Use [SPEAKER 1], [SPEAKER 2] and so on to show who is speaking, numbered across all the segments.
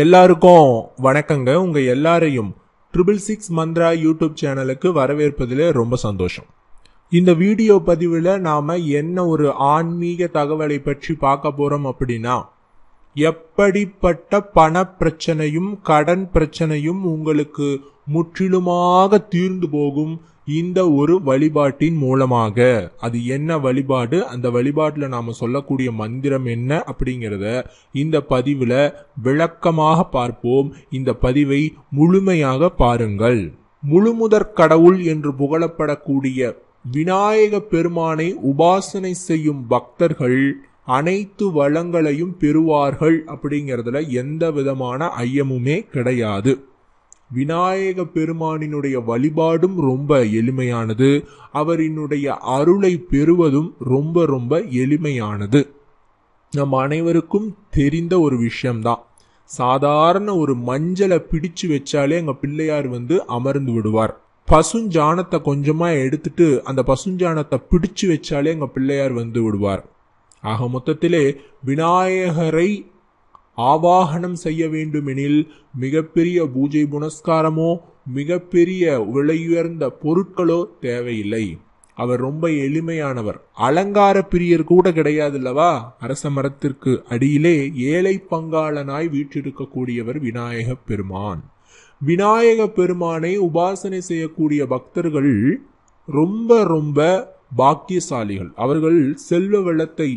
[SPEAKER 1] எல்லாருக்கும் வணக்கங்க உங்க எல்லாரையும் ட்ரிபிள் சிக்ஸ் மந்த்ரா யூடியூப் சேனலுக்கு வரவேற்பதில் ரொம்ப சந்தோஷம் இந்த வீடியோ பதிவில் நாம் என்ன ஒரு ஆன்மீக தகவலை பற்றி பார்க்க போகிறோம் அப்படின்னா எப்படிப்பட்ட பண பிரச்சனையும் கடன் பிரச்சனையும் உங்களுக்கு முற்றிலுமாக தீர்ந்து போகும் இந்த ஒரு வழிபாட்டின் மூலமாக அது என்ன வழிபாடு அந்த வழிபாட்டில் நாம் சொல்லக்கூடிய மந்திரம் என்ன அப்படிங்கிறத இந்த பதிவில் விளக்கமாக பார்ப்போம் இந்த பதிவை முழுமையாக பாருங்கள் முழுமுதற் கடவுள் என்று புகழப்படக்கூடிய விநாயக பெருமானை உபாசனை செய்யும் பக்தர்கள் அனைத்து வளங்களையும் பெறுவார்கள் அப்படிங்கிறதுல எந்த விதமான ஐயமுமே கிடையாது விநாயக பெருமானினுடைய வழிபாடும் ரொம்ப எளிமையானது அவரினுடைய அருளை பெறுவதும் ரொம்ப ரொம்ப எளிமையானது நம் அனைவருக்கும் தெரிந்த ஒரு விஷயம்தான் சாதாரண ஒரு மஞ்சளை பிடிச்சு வச்சாலே எங்க பிள்ளையார் வந்து அமர்ந்து விடுவார் பசுஞ்சாணத்தை கொஞ்சமா எடுத்துட்டு அந்த பசுஞ்சாணத்தை பிடிச்சு வச்சாலே எங்க பிள்ளையார் வந்து விடுவார் ஆக மொத்தத்திலே விநாயகரை ஆவாகனம் செய்ய வேண்டுமெனில் மிகப்பெரிய பூஜை புனஸ்காரமோ மிகப்பெரிய விலையுயர்ந்த பொருட்களோ தேவையில்லை அவர் ரொம்ப எளிமையானவர் அலங்கார பிரியர் கூட கிடையாது அல்லவா அரச மரத்திற்கு அடியிலே ஏழை பங்காளனாய் வீற்றிருக்கக்கூடியவர் விநாயக பெருமான் விநாயக பெருமானை உபாசனை செய்யக்கூடிய பக்தர்கள் ரொம்ப ரொம்ப பாக்கியசாலிகள் அவர்கள் செல்வ வெள்ளத்தை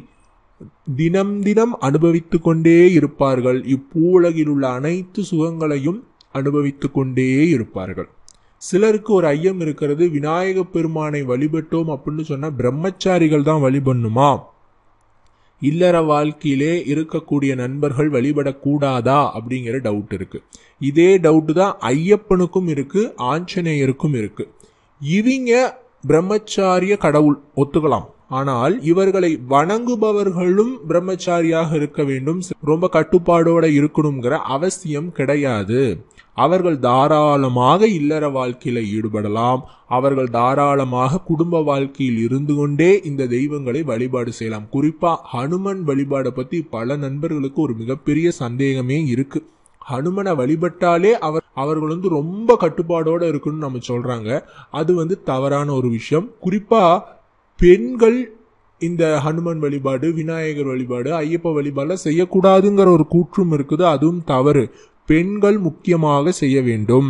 [SPEAKER 1] தினம் தினம் அனுபவித்து கொண்டே இருப்பார்கள் இப்பூலகில் உள்ள அனைத்து சுகங்களையும் அனுபவித்து கொண்டே இருப்பார்கள் சிலருக்கு ஒரு ஐயம் இருக்கிறது விநாயக பெருமானை வழிபட்டோம் அப்படின்னு சொன்ன பிரம்மச்சாரிகள் தான் வழிபண்ணுமா இல்லற வாழ்க்கையிலே இருக்கக்கூடிய நண்பர்கள் வழிபடக்கூடாதா அப்படிங்கிற டவுட் இருக்கு இதே டவுட் தான் ஐயப்பனுக்கும் இருக்கு ஆஞ்சநேயருக்கும் இருக்கு இவங்க பிரம்மச்சாரிய கடவுள் ஒத்துக்கலாம் ஆனால் இவர்களை வணங்குபவர்களும் பிரம்மச்சாரியாக இருக்க வேண்டும் ரொம்ப கட்டுப்பாடோட இருக்கணுங்கிற அவசியம் கிடையாது அவர்கள் தாராளமாக இல்லற வாழ்க்கையில ஈடுபடலாம் அவர்கள் தாராளமாக குடும்ப வாழ்க்கையில் இருந்து கொண்டே இந்த தெய்வங்களை வழிபாடு செய்யலாம் குறிப்பா ஹனுமன் வழிபாடை பத்தி பல நண்பர்களுக்கு ஒரு மிகப்பெரிய சந்தேகமே இருக்கு ஹனுமனை வழிபட்டாலே அவர் அவர்கள் வந்து ரொம்ப கட்டுப்பாடோட இருக்குன்னு நம்ம சொல்றாங்க அது வந்து தவறான ஒரு விஷயம் குறிப்பா பெண்கள் இந்த ஹனுமன் வழிபாடு விநாயகர் வழிபாடு ஐயப்ப வழிபாடுலாம் செய்யக்கூடாதுங்கிற ஒரு கூற்றும் இருக்குது அதுவும் தவறு பெண்கள் முக்கியமாக செய்ய வேண்டும்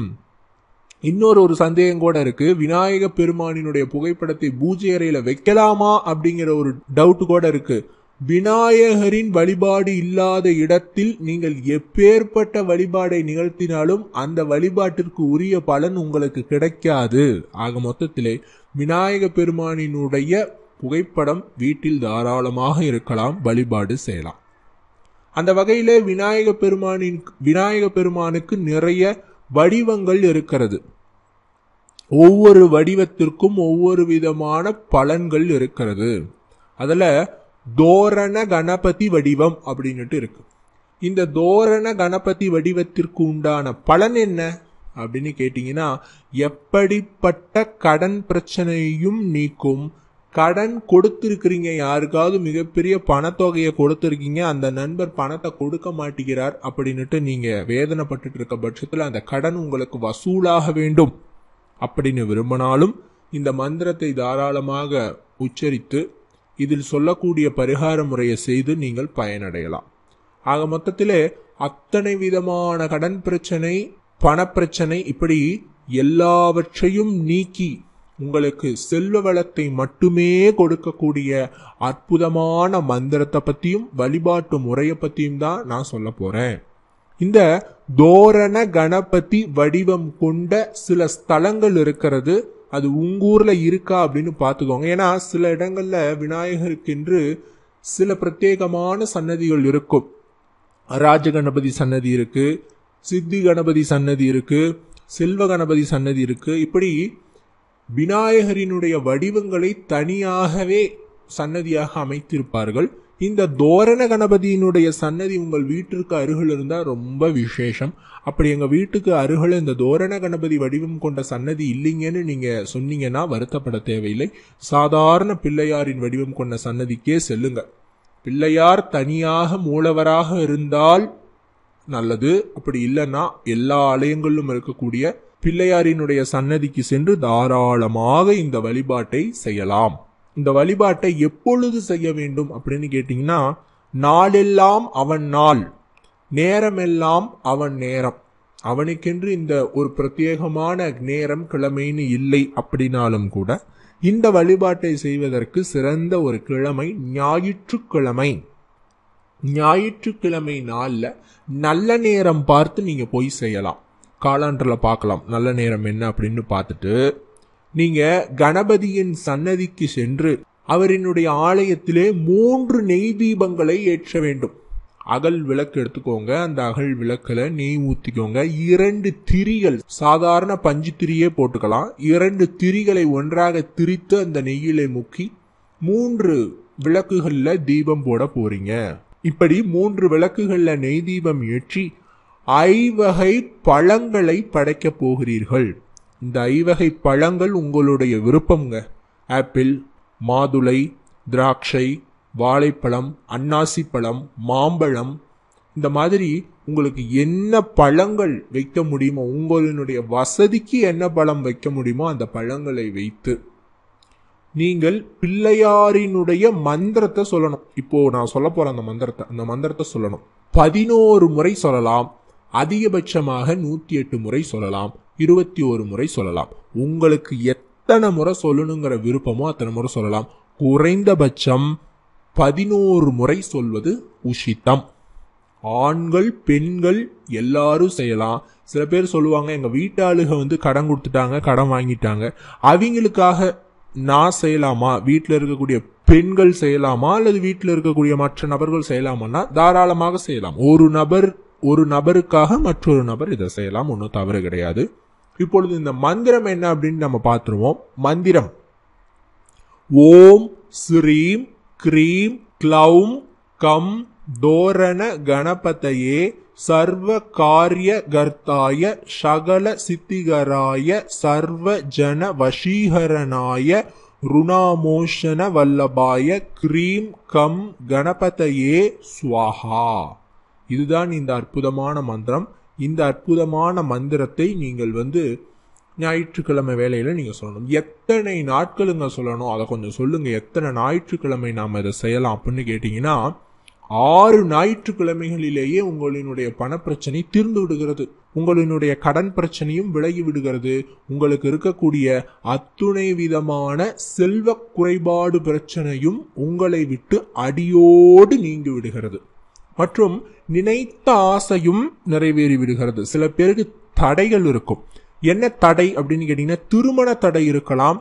[SPEAKER 1] இன்னொரு ஒரு சந்தேகம் கூட இருக்கு விநாயக பெருமானினுடைய புகைப்படத்தை பூஜை அறையில வைக்கலாமா அப்படிங்கிற ஒரு டவுட் கூட இருக்கு விநாயகரின் வழிபாடு இல்லாத இடத்தில் நீங்கள் எப்பேற்பட்ட வழிபாடை நிகழ்த்தினாலும் அந்த வழிபாட்டிற்கு உரிய பலன் உங்களுக்கு கிடைக்காது ஆக மொத்தத்திலே விநாயக பெருமானினுடைய புகைப்படம் வீட்டில் தாராளமாக இருக்கலாம் வழிபாடு செய்யலாம் அந்த வகையிலே விநாயக பெருமானின் விநாயக பெருமானுக்கு நிறைய வடிவங்கள் இருக்கிறது ஒவ்வொரு வடிவத்திற்கும் ஒவ்வொரு விதமான பலன்கள் இருக்கிறது அதில் தோரண கணபதி வடிவம் அப்படின்னுட்டு இருக்கு இந்த தோரண கணபதி வடிவத்திற்கு உண்டான பலன் என்ன அப்படின்னு கேட்டிங்கன்னா எப்படிப்பட்ட கடன் பிரச்சனையும் நீக்கும் கடன் கொடுத்துருக்கிறீங்க யாருக்காவது மிகப்பெரிய பணத்தொகையை கொடுத்துருக்கீங்க அந்த நண்பர் பணத்தை கொடுக்க மாட்டேங்கிறார் அப்படின்னுட்டு நீங்கள் வேதனைப்பட்டு இருக்க பட்சத்தில் அந்த கடன் உங்களுக்கு வசூலாக வேண்டும் அப்படின்னு விரும்பினாலும் இந்த மந்திரத்தை தாராளமாக உச்சரித்து இதில் சொல்லக்கூடிய பரிகார முறையை செய்து நீங்கள் பயனடையலாம் ஆக மொத்தத்திலே அத்தனை விதமான கடன் பிரச்சனை பணப்பிரச்சனை இப்படி எல்லாவற்றையும் நீக்கி உங்களுக்கு செல்வ வளத்தை மட்டுமே கொடுக்கக்கூடிய அற்புதமான மந்திரத்தை பற்றியும் வழிபாட்டு முறையை பற்றியும் தான் நான் சொல்ல போகிறேன் இந்த தோரண கணபதி வடிவம் கொண்ட சில ஸ்தலங்கள் இருக்கிறது அது உங்கூரில் இருக்கா அப்படின்னு பார்த்துக்கோங்க ஏன்னா சில இடங்களில் விநாயகருக்கென்று சில பிரத்யேகமான சன்னதிகள் இருக்கும் ராஜ கணபதி சன்னதி இருக்குது சித்தி கணபதி சன்னதி இருக்குது செல்வ கணபதி சன்னதி இருக்குது இப்படி விநாயகரினுடைய வடிவங்களை தனியாகவே சன்னதியாக அமைத்திருப்பார்கள் இந்த தோரண கணபதியினுடைய சன்னதி உங்கள் வீட்டிற்கு அருகில் இருந்தால் ரொம்ப விசேஷம் அப்படி எங்கள் வீட்டுக்கு அருகில் இந்த தோரண கணபதி வடிவம் கொண்ட சன்னதி இல்லைங்கன்னு நீங்கள் சொன்னீங்கன்னா வருத்தப்பட தேவையில்லை சாதாரண பிள்ளையாரின் வடிவம் கொண்ட சன்னதிக்கே செல்லுங்க பிள்ளையார் தனியாக மூலவராக இருந்தால் நல்லது அப்படி இல்லைன்னா எல்லா ஆலயங்களிலும் இருக்கக்கூடிய பிள்ளையாரினுடைய சன்னதிக்கு சென்று தாராளமாக இந்த வழிபாட்டை செய்யலாம் இந்த வழிபாட்டை எப்பொழுது செய்ய வேண்டும் அப்படின்னு கேட்டிங்கன்னா நாளெல்லாம் அவன் நாள் நேரமெல்லாம் அவன் நேரம் அவனுக்கென்று இந்த ஒரு பிரத்யேகமான நேரம் கிழமைன்னு இல்லை அப்படின்னாலும் கூட இந்த வழிபாட்டை செய்வதற்கு சிறந்த ஒரு கிழமை ஞாயிற்றுக்கிழமை ஞாயிற்றுக்கிழமை நாளில் நல்ல நேரம் பார்த்து நீங்கள் போய் செய்யலாம் காலாண்டில் பார்க்கலாம் நல்ல நேரம் என்ன அப்படின்னு பார்த்துட்டு நீங்க கணபதியின் சன்னதிக்கு சென்று அவரினுடைய ஆலயத்திலே மூன்று நெய் தீபங்களை ஏற்ற வேண்டும் அகல் விளக்கு எடுத்துக்கோங்க அந்த அகல் விளக்கில் நெய் ஊற்றிக்கோங்க இரண்டு திரிகள் சாதாரண பஞ்சு திரியே போட்டுக்கலாம் இரண்டு திரிகளை ஒன்றாக திரித்து அந்த நெய்யிலே முக்கி மூன்று விளக்குகளில் தீபம் போட போறீங்க இப்படி மூன்று விளக்குகளில் நெய் தீபம் ஏற்றி ஐவகை பழங்களை படைக்கப் போகிறீர்கள் இந்த ஐவகை பழங்கள் உங்களுடைய விருப்பம்ங்க ஆப்பிள் மாதுளை திராட்சை வாழைப்பழம் அன்னாசி பழம் மாம்பழம் இந்த மாதிரி உங்களுக்கு என்ன பழங்கள் வைக்க முடியுமோ உங்களினுடைய வசதிக்கு என்ன பழம் வைக்க முடியுமோ அந்த பழங்களை வைத்து நீங்கள் பிள்ளையாரினுடைய மந்திரத்தை சொல்லணும் இப்போ நான் சொல்ல போறேன் அந்த மந்திரத்தை அந்த மந்திரத்தை சொல்லணும் பதினோரு முறை சொல்லலாம் அதிகபட்சமாக நூத்தி எட்டு முறை சொல்லலாம் இருபத்தி ஒரு முறை சொல்லலாம் உங்களுக்கு எத்தனை முறை சொல்லணுங்கிற விருப்பமோ அத்தனை முறை சொல்லலாம் குறைந்தபட்சம் பதினோரு முறை சொல்வது உஷித்தம் ஆண்கள் பெண்கள் எல்லாரும் செய்யலாம் சில பேர் சொல்லுவாங்க எங்கள் வீட்டாளுக வந்து கடன் கொடுத்துட்டாங்க கடன் வாங்கிட்டாங்க அவங்களுக்காக நான் செய்யலாமா வீட்டில் இருக்கக்கூடிய பெண்கள் செய்யலாமா அல்லது வீட்டில் இருக்கக்கூடிய மற்ற நபர்கள் செய்யலாமான்னா தாராளமாக செய்யலாம் ஒரு நபர் ஒரு நபருக்காக மற்றொரு நபர் இதை செய்யலாம் ஒன்றும் தவறு கிடையாது இப்பொழுது இந்த மந்திரம் என்ன அப்படின்னு நம்ம பார்த்துருவோம் மந்திரம் ஓம் ஸ்ரீம் கிரீம் க்ளௌம் கம் தோரண கணபதையே சர்வ காரிய கர்த்தாய சகல சித்திகராய சர்வ ஜன வசீகரனாய ருணாமோஷன வல்லபாய கிரீம் கம் கணபதையே சுவாஹா இதுதான் இந்த அற்புதமான மந்திரம் இந்த அற்புதமான மந்திரத்தை நீங்கள் வந்து ஞாயிற்றுக்கிழமை வேலையில் நீங்கள் சொல்லணும் எத்தனை நாட்களுங்க சொல்லணும் அதை கொஞ்சம் சொல்லுங்கள் எத்தனை ஞாயிற்றுக்கிழமை நாம் இதை செய்யலாம் அப்படின்னு கேட்டிங்கன்னா ஆறு ஞாயிற்றுக்கிழமைகளிலேயே உங்களினுடைய பணப்பிரச்சனை தீர்ந்து விடுகிறது உங்களினுடைய கடன் பிரச்சனையும் விலகி விடுகிறது உங்களுக்கு இருக்கக்கூடிய அத்துணை விதமான செல்வ குறைபாடு பிரச்சனையும் உங்களை விட்டு அடியோடு நீங்கி விடுகிறது மற்றும் நினைத்த ஆசையும் நிறைவேறி விடுகிறது சில பேருக்கு தடைகள் இருக்கும் என்ன தடை அப்படின்னு கேட்டிங்கன்னா திருமண தடை இருக்கலாம்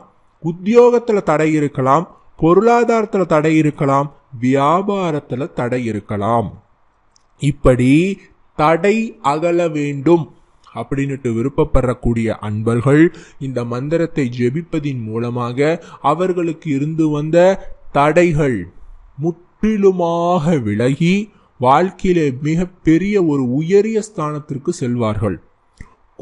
[SPEAKER 1] உத்தியோகத்தில் தடை இருக்கலாம் பொருளாதாரத்தில் தடை இருக்கலாம் வியாபாரத்தில் தடை இருக்கலாம் இப்படி தடை அகல வேண்டும் அப்படின்னுட்டு விருப்பப்படக்கூடிய அன்பர்கள் இந்த மந்திரத்தை ஜெபிப்பதின் மூலமாக அவர்களுக்கு இருந்து வந்த தடைகள் முற்றிலுமாக விலகி வாழ்க்கையிலே மிக பெரிய ஒரு உயரிய ஸ்தானத்திற்கு செல்வார்கள்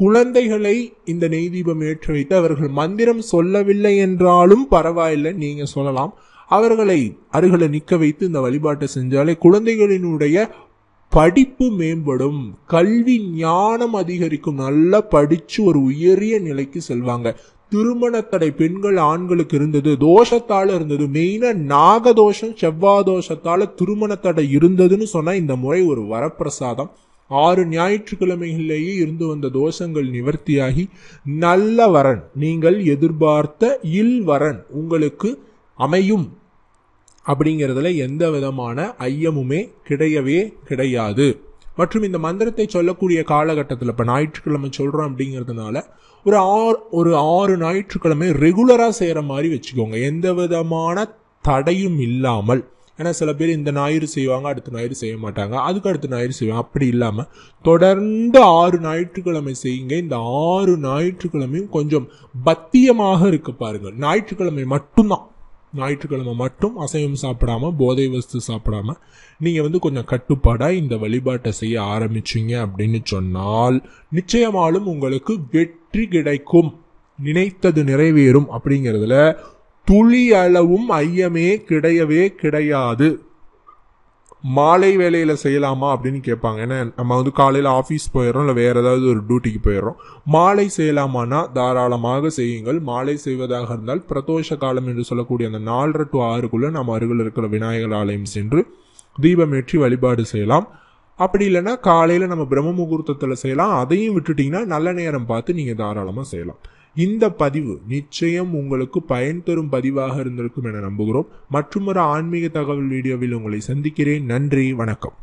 [SPEAKER 1] குழந்தைகளை இந்த நெய் தீபம் ஏற்றி வைத்து அவர்கள் மந்திரம் சொல்லவில்லை என்றாலும் பரவாயில்லை நீங்க சொல்லலாம் அவர்களை அருகில நிற்க வைத்து இந்த வழிபாட்டை செஞ்சாலே குழந்தைகளினுடைய படிப்பு மேம்படும் கல்வி ஞானம் அதிகரிக்கும் நல்லா படிச்சு ஒரு உயரிய நிலைக்கு செல்வாங்க திருமணத்தடை பெண்கள் ஆண்களுக்கு இருந்தது தோஷத்தால இருந்தது மெயினா நாகதோஷம் செவ்வாதோஷத்தால திருமணத்தடை இருந்ததுன்னு சொன்னா இந்த முறை ஒரு வரப்பிரசாதம் ஆறு ஞாயிற்றுக்கிழமைகளிலேயே இருந்து வந்த தோஷங்கள் நிவர்த்தியாகி நல்ல வரன் நீங்கள் எதிர்பார்த்த இல் வரன் உங்களுக்கு அமையும் அப்படிங்கிறதுல எந்த விதமான ஐயமுமே கிடையவே கிடையாது மற்றும் இந்த மந்திரத்தை சொல்லக்கூடிய காலகட்டத்தில் இப்போ ஞாயிற்றுக்கிழமை சொல்கிறோம் அப்படிங்கிறதுனால ஒரு ஆறு ஒரு ஆறு ஞாயிற்றுக்கிழமை ரெகுலராக செய்கிற மாதிரி வச்சுக்கோங்க எந்த விதமான தடையும் இல்லாமல் ஏன்னா சில பேர் இந்த ஞாயிறு செய்வாங்க அடுத்த ஞாயிறு செய்ய மாட்டாங்க அதுக்கு அடுத்த ஞாயிறு செய்வாங்க அப்படி இல்லாமல் தொடர்ந்து ஆறு ஞாயிற்றுக்கிழமை செய்யுங்க இந்த ஆறு ஞாயிற்றுக்கிழமையும் கொஞ்சம் பத்தியமாக இருக்க பாருங்கள் ஞாயிற்றுக்கிழமை மட்டும்தான் ஞாயிற்றுக்கிழமை மட்டும் அசைவம் சாப்பிடாமல் போதை வஸ்து சாப்பிடாமல் நீங்கள் வந்து கொஞ்சம் கட்டுப்பாடாக இந்த வழிபாட்டை செய்ய ஆரம்பிச்சிங்க அப்படின்னு சொன்னால் நிச்சயமாலும் உங்களுக்கு வெற்றி கிடைக்கும் நினைத்தது நிறைவேறும் அப்படிங்கிறதுல துளி அளவும் ஐயமே கிடையவே கிடையாது மாலை வேலையில் செய்யலாமா அப்படின்னு கேட்பாங்க ஏன்னா நம்ம வந்து காலையில் ஆஃபீஸ் போயிடுறோம் இல்லை வேறு ஏதாவது ஒரு டியூட்டிக்கு போயிடுறோம் மாலை செய்யலாமானா தாராளமாக செய்யுங்கள் மாலை செய்வதாக இருந்தால் பிரதோஷ காலம் என்று சொல்லக்கூடிய அந்த நாலரை டு ஆறுக்குள்ளே நம்ம அருகில் இருக்கிற விநாயகர் ஆலயம் சென்று தீபமேற்றி வழிபாடு செய்யலாம் அப்படி இல்லைன்னா காலையில் நம்ம பிரம்ம முகூர்த்தத்தில் செய்யலாம் அதையும் விட்டுட்டிங்கன்னா நல்ல நேரம் பார்த்து நீங்கள் தாராளமாக செய்யலாம் இந்த பதிவு நிச்சயம் உங்களுக்கு பயன் தரும் பதிவாக இருந்திருக்கும் என நம்புகிறோம் மற்றும் ஒரு ஆன்மீக தகவல் வீடியோவில் உங்களை சந்திக்கிறேன் நன்றி வணக்கம்